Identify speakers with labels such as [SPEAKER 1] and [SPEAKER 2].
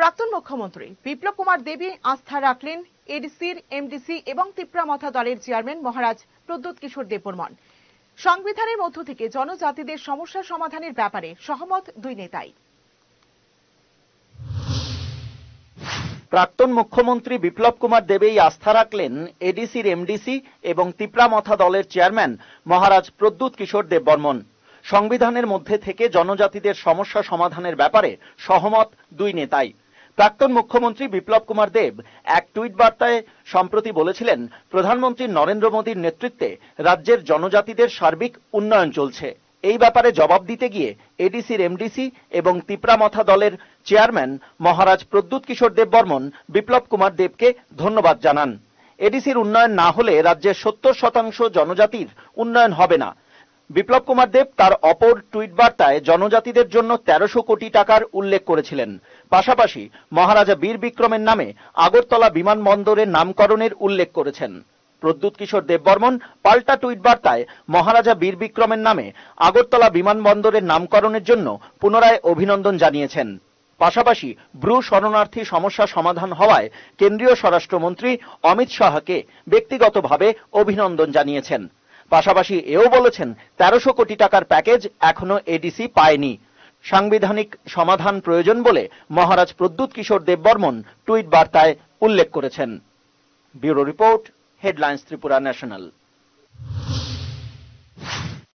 [SPEAKER 1] প্রাক্তন মুখ্যমন্ত্রী বিপ্লব কুমার দেবী আস্থা রাখলেন এডিসির এমডিসি এবং মথা দলের চেয়ারম্যান মহারাজ প্রদ্যুৎ কিশোর দেববর্মন সংবিধানের মধ্য থেকে জনজাতিদের সমস্যা সমাধানের ব্যাপারে সহমত দুই নেতাই
[SPEAKER 2] প্রাক্তন মুখ্যমন্ত্রী বিপ্লব কুমার দেবেই আস্থা রাখলেন এডিসির এমডিসি এবং মথা দলের চেয়ারম্যান মহারাজ প্রদ্যুৎ কিশোর দেববর্মন সংবিধানের মধ্যে থেকে জনজাতিদের সমস্যা সমাধানের ব্যাপারে সহমত দুই নেতাই প্রাক্তন মুখ্যমন্ত্রী বিপ্লব কুমার দেব এক টুইট বার্তায় সম্প্রতি বলেছিলেন প্রধানমন্ত্রী নরেন্দ্র মোদীর নেতৃত্বে রাজ্যের জনজাতিদের সার্বিক উন্নয়ন চলছে এই ব্যাপারে জবাব দিতে গিয়ে এডিসির এমডিসি এবং তিপ্রামথা দলের চেয়ারম্যান মহারাজ প্রদ্যুৎ কিশোর দেব বর্মন বিপ্লব কুমার দেবকে ধন্যবাদ জানান এডিসির উন্নয়ন না হলে রাজ্যের সত্তর শতাংশ জনজাতির উন্নয়ন হবে না বিপ্লব কুমার দেব তার অপর টুইট বার্তায় জনজাতিদের জন্য তেরোশো কোটি টাকার উল্লেখ করেছিলেন পাশাপাশি মহারাজা বীর বিক্রমের নামে আগরতলা বিমানবন্দরের নামকরণের উল্লেখ করেছেন প্রদ্যুৎ কিশোর দেববর্মন পাল্টা টুইট বার্তায় মহারাজা বীর বিক্রমের নামে আগরতলা বিমানবন্দরের নামকরণের জন্য পুনরায় অভিনন্দন জানিয়েছেন পাশাপাশি ব্রু শরণার্থী সমস্যা সমাধান হওয়ায় কেন্দ্রীয় স্বরাষ্ট্রমন্ত্রী অমিত শাহকে ব্যক্তিগতভাবে অভিনন্দন জানিয়েছেন পাশাপাশি এও বলেছেন তেরোশো কোটি টাকার প্যাকেজ এখনো এডিসি পায়নি সাংবিধানিক সমাধান প্রয়োজন বলে মহারাজ প্রদ্যুৎ কিশোর দেববর্মন টুইট বার্তায় উল্লেখ করেছেন bureau report headlines Tripura national